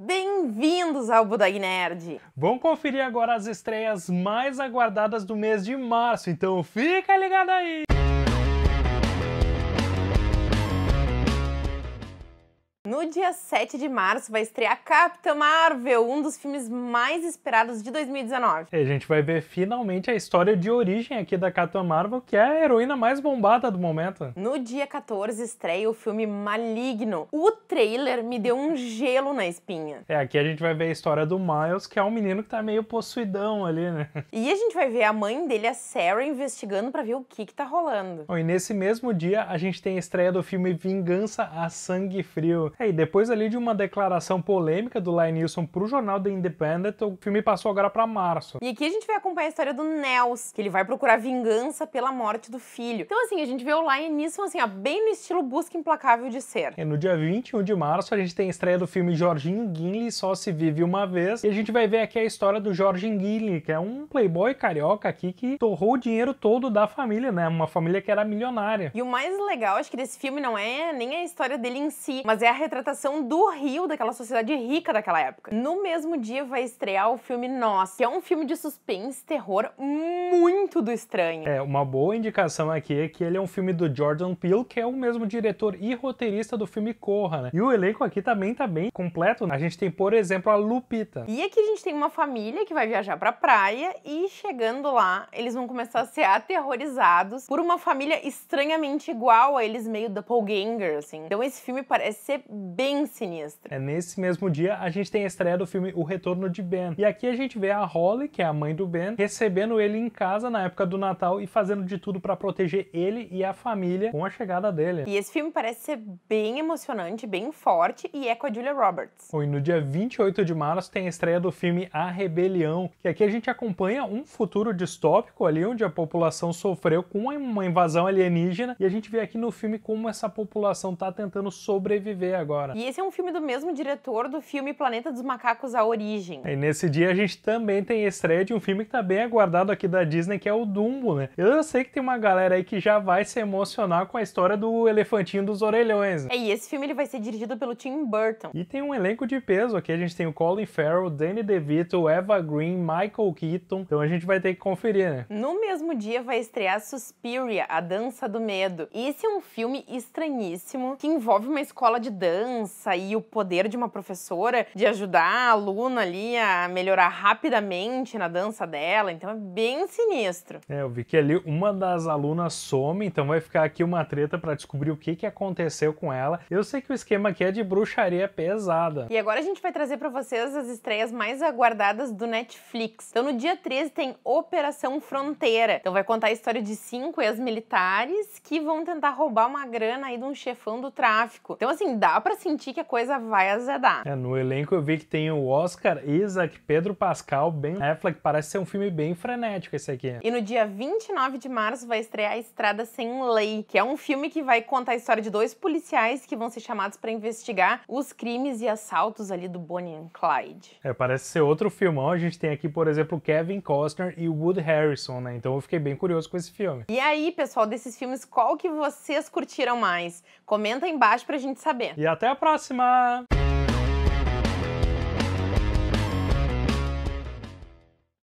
Bem-vindos ao Budog Nerd! Vamos conferir agora as estreias mais aguardadas do mês de março, então fica ligado aí! No dia 7 de março vai estrear Capitã Marvel, um dos filmes mais esperados de 2019. E a gente vai ver finalmente a história de origem aqui da Capitã Marvel, que é a heroína mais bombada do momento. No dia 14 estreia o filme Maligno. O trailer me deu um gelo na espinha. É, aqui a gente vai ver a história do Miles, que é um menino que tá meio possuidão ali, né? E a gente vai ver a mãe dele, a Sarah, investigando para ver o que que tá rolando. Bom, e nesse mesmo dia a gente tem a estreia do filme Vingança a Sangue Frio. É, e depois ali de uma declaração polêmica do Lionilson pro jornal The Independent, o filme passou agora para março. E aqui a gente vai acompanhar a história do Nels, que ele vai procurar vingança pela morte do filho. Então assim, a gente vê o Lionilson assim, ó, bem no estilo busca implacável de ser. E no dia 21 de março a gente tem a estreia do filme Jorginho Guinle Só Se Vive Uma Vez, e a gente vai ver aqui a história do Jorginho Guinle, que é um playboy carioca aqui que torrou o dinheiro todo da família, né? Uma família que era milionária. E o mais legal, acho que desse filme não é nem a história dele em si, mas é a retratação do Rio, daquela sociedade rica daquela época. No mesmo dia vai estrear o filme Nós, que é um filme de suspense, terror muito do estranho. É, uma boa indicação aqui é que ele é um filme do Jordan Peele, que é o mesmo diretor e roteirista do filme Corra, né? E o elenco aqui também tá bem completo. Né? A gente tem, por exemplo, a Lupita. E aqui a gente tem uma família que vai viajar pra praia e chegando lá, eles vão começar a ser aterrorizados por uma família estranhamente igual a eles, meio doppelganger, assim. Então esse filme parece ser bem sinistro. É nesse mesmo dia a gente tem a estreia do filme O Retorno de Ben. E aqui a gente vê a Holly, que é a mãe do Ben, recebendo ele em casa na época do Natal e fazendo de tudo para proteger ele e a família com a chegada dele. E esse filme parece ser bem emocionante, bem forte e é com a Julia Roberts. Bom, e no dia 28 de março tem a estreia do filme A Rebelião, que aqui a gente acompanha um futuro distópico ali onde a população sofreu com uma invasão alienígena e a gente vê aqui no filme como essa população tá tentando sobreviver agora agora. E esse é um filme do mesmo diretor do filme Planeta dos Macacos A Origem. E nesse dia a gente também tem estreia de um filme que tá bem aguardado aqui da Disney, que é o Dumbo, né? Eu sei que tem uma galera aí que já vai se emocionar com a história do elefantinho dos orelhões. Né? É, e esse filme ele vai ser dirigido pelo Tim Burton. E tem um elenco de peso aqui, a gente tem o Colin Farrell, Danny DeVito, Eva Green, Michael Keaton. Então a gente vai ter que conferir, né? No mesmo dia vai estrear Suspiria, A Dança do Medo. Esse é um filme estranhíssimo que envolve uma escola de dança dança e o poder de uma professora de ajudar a aluna ali a melhorar rapidamente na dança dela. Então é bem sinistro. É, eu vi que ali uma das alunas some, então vai ficar aqui uma treta para descobrir o que, que aconteceu com ela. Eu sei que o esquema aqui é de bruxaria pesada. E agora a gente vai trazer para vocês as estreias mais aguardadas do Netflix. Então no dia 13 tem Operação Fronteira. Então vai contar a história de cinco ex-militares que vão tentar roubar uma grana aí de um chefão do tráfico. Então assim, dá pra pra sentir que a coisa vai azedar. É, no elenco eu vi que tem o Oscar, Isaac, Pedro Pascal, Ben Affleck. Parece ser um filme bem frenético esse aqui. E no dia 29 de março vai estrear Estrada Sem Lei, que é um filme que vai contar a história de dois policiais que vão ser chamados para investigar os crimes e assaltos ali do Bonnie and Clyde. É, parece ser outro filmão. A gente tem aqui, por exemplo, Kevin Costner e Wood Harrison, né? Então eu fiquei bem curioso com esse filme. E aí, pessoal, desses filmes, qual que vocês curtiram mais? Comenta aí embaixo pra gente saber. E a até a próxima!